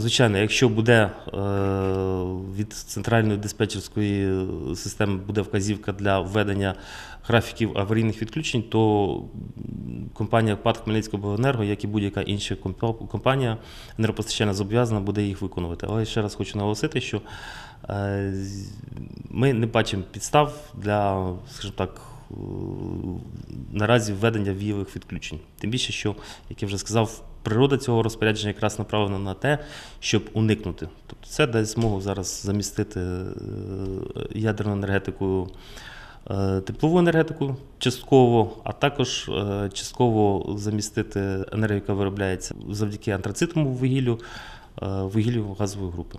Звичайно, якщо буде е, від центральної диспетчерської е, системи буде вказівка для введення графіків аварійних відключень, то компанія ПАД Хмельницького як і будь-яка інша компанія енергопостачальна зобов'язана буде їх виконувати. Але ще раз хочу наголосити, що е, ми не бачимо підстав для, скажімо так, наразі введення вієвих відключень. Тим більше, що, як я вже сказав, природа цього розпорядження якраз направлена на те, щоб уникнути. Тобто це дасть змогу зараз замістити е, ядерну енергетику. Е, теплову енергетику частково, а також е, частково замістити енергію, яка виробляється завдяки антрацитному вугіллю, вугіллю газової групи.